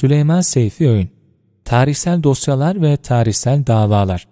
Süleyman Seyfi Öğün Tarihsel dosyalar ve tarihsel davalar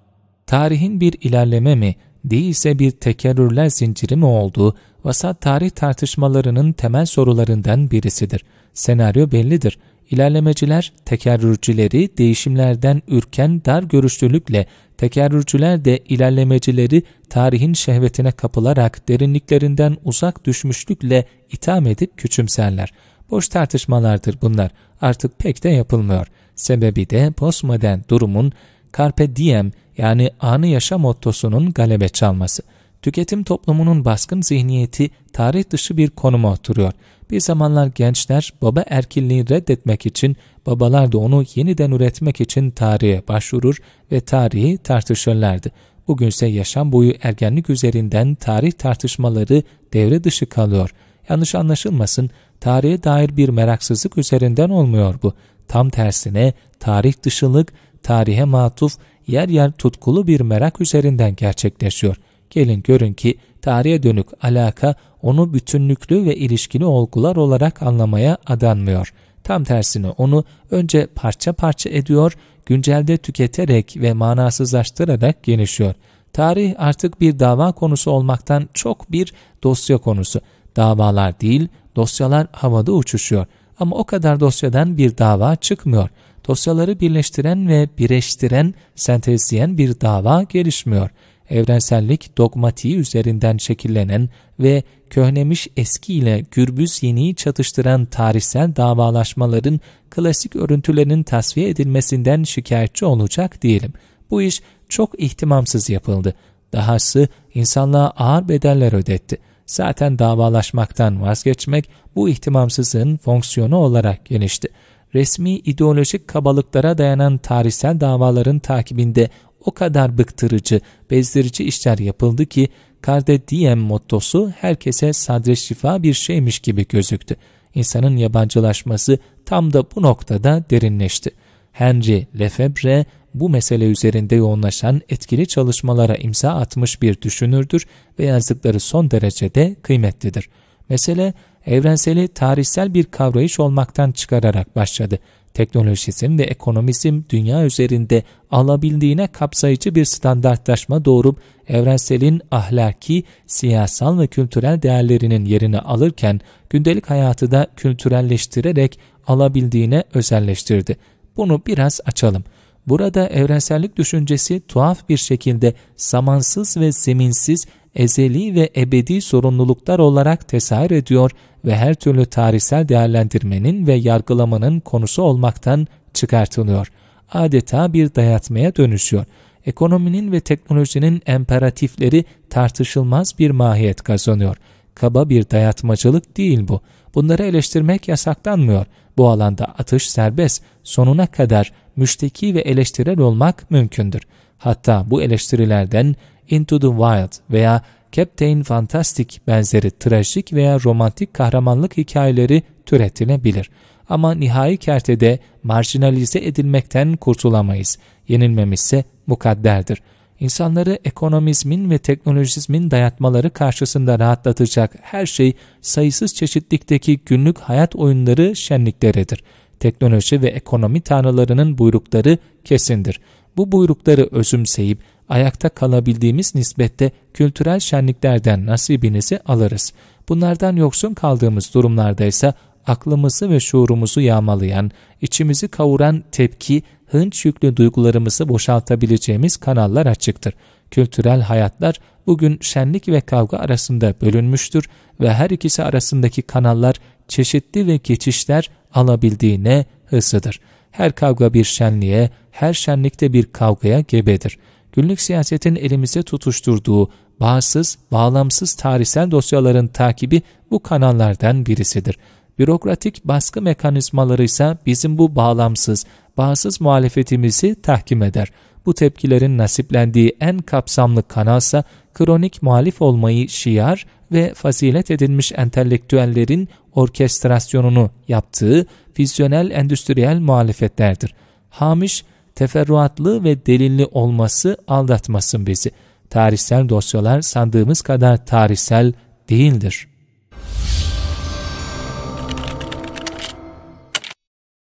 Tarihin bir ilerleme mi, değilse bir tekerrürler zinciri mi olduğu vasat tarih tartışmalarının temel sorularından birisidir. Senaryo bellidir. İlerlemeciler, tekerrürcüleri değişimlerden ürken dar görüşlülükle, tekerrürcüler de ilerlemecileri tarihin şehvetine kapılarak derinliklerinden uzak düşmüşlükle itham edip küçümserler. Boş tartışmalardır bunlar. Artık pek de yapılmıyor. Sebebi de postmodern durumun Carpe Diem yani anı yaşa mottosunun galebe çalması.'' tüketim toplumunun baskın zihniyeti tarih dışı bir konuma oturuyor. Bir zamanlar gençler baba erkilliği reddetmek için, babalar da onu yeniden üretmek için tarihe başvurur ve tarihi tartışırlardı. Bugünse yaşam boyu ergenlik üzerinden tarih tartışmaları devre dışı kalıyor. Yanlış anlaşılmasın, tarihe dair bir meraksızlık üzerinden olmuyor bu. Tam tersine tarih dışılık, tarihe matuf, yer yer tutkulu bir merak üzerinden gerçekleşiyor.'' Gelin görün ki tarihe dönük alaka onu bütünlüklü ve ilişkili olgular olarak anlamaya adanmıyor. Tam tersine onu önce parça parça ediyor, güncelde tüketerek ve manasızlaştırarak genişliyor. Tarih artık bir dava konusu olmaktan çok bir dosya konusu. Davalar değil, dosyalar havada uçuşuyor. Ama o kadar dosyadan bir dava çıkmıyor. Dosyaları birleştiren ve bireştiren, sentezleyen bir dava gelişmiyor evrensellik dogmatiği üzerinden şekillenen ve köhnemiş eski ile gürbüz yeniyi çatıştıran tarihsel davalaşmaların klasik örüntülerinin tasfiye edilmesinden şikayetçi olacak diyelim. Bu iş çok ihtimamsız yapıldı. Dahası insanlığa ağır bedeller ödetti. Zaten davalaşmaktan vazgeçmek bu ihtimamsızlığın fonksiyonu olarak gelişti resmi ideolojik kabalıklara dayanan tarihsel davaların takibinde o kadar bıktırıcı, bezdirici işler yapıldı ki Karde Diem mottosu herkese sadre şifa bir şeymiş gibi gözüktü. İnsanın yabancılaşması tam da bu noktada derinleşti. Henry Lefebvre bu mesele üzerinde yoğunlaşan etkili çalışmalara imza atmış bir düşünürdür ve yazdıkları son derecede kıymetlidir. Mesele evrenseli tarihsel bir kavrayış olmaktan çıkararak başladı. Teknolojisim ve ekonomisim dünya üzerinde alabildiğine kapsayıcı bir standartlaşma doğurup evrenselin ahlaki, siyasal ve kültürel değerlerinin yerini alırken gündelik hayatı da kültürelleştirerek alabildiğine özelleştirdi. Bunu biraz açalım. Burada evrensellik düşüncesi tuhaf bir şekilde zamansız ve zeminsiz, ezeli ve ebedi sorumluluklar olarak tesahür ediyor ve her türlü tarihsel değerlendirmenin ve yargılamanın konusu olmaktan çıkartılıyor. Adeta bir dayatmaya dönüşüyor. Ekonominin ve teknolojinin emperatifleri tartışılmaz bir mahiyet kazanıyor. Kaba bir dayatmacılık değil bu. Bunları eleştirmek yasaklanmıyor. Bu alanda atış serbest, sonuna kadar müşteki ve eleştirel olmak mümkündür. Hatta bu eleştirilerden Into the Wild veya Captain Fantastic benzeri trajik veya romantik kahramanlık hikayeleri türetilebilir. Ama nihai kertede marjinalize edilmekten kurtulamayız. Yenilmemişse mukadderdir. İnsanları ekonomizmin ve teknolojizmin dayatmaları karşısında rahatlatacak her şey sayısız çeşitlikteki günlük hayat oyunları şenlikleridir. Teknoloji ve ekonomi tanrılarının buyrukları kesindir bu buyrukları özümseyip ayakta kalabildiğimiz nispette kültürel şenliklerden nasibinizi alırız. Bunlardan yoksun kaldığımız durumlarda ise aklımızı ve şuurumuzu yağmalayan, içimizi kavuran tepki, hınç yüklü duygularımızı boşaltabileceğimiz kanallar açıktır. Kültürel hayatlar bugün şenlik ve kavga arasında bölünmüştür ve her ikisi arasındaki kanallar çeşitli ve geçişler alabildiğine hırsıdır. Her kavga bir şenliğe, her şenlikte bir kavgaya gebedir. Günlük siyasetin elimize tutuşturduğu bağımsız, bağlamsız tarihsel dosyaların takibi bu kanallardan birisidir. Bürokratik baskı mekanizmaları ise bizim bu bağlamsız, bağımsız muhalefetimizi tahkim eder. Bu tepkilerin nasiplendiği en kapsamlı kanalsa kronik muhalif olmayı şiar ve fazilet edilmiş entelektüellerin orkestrasyonunu yaptığı fizyonel endüstriyel muhalefetlerdir. Hamiş, teferruatlı ve delilli olması aldatmasın bizi. Tarihsel dosyalar sandığımız kadar tarihsel değildir.''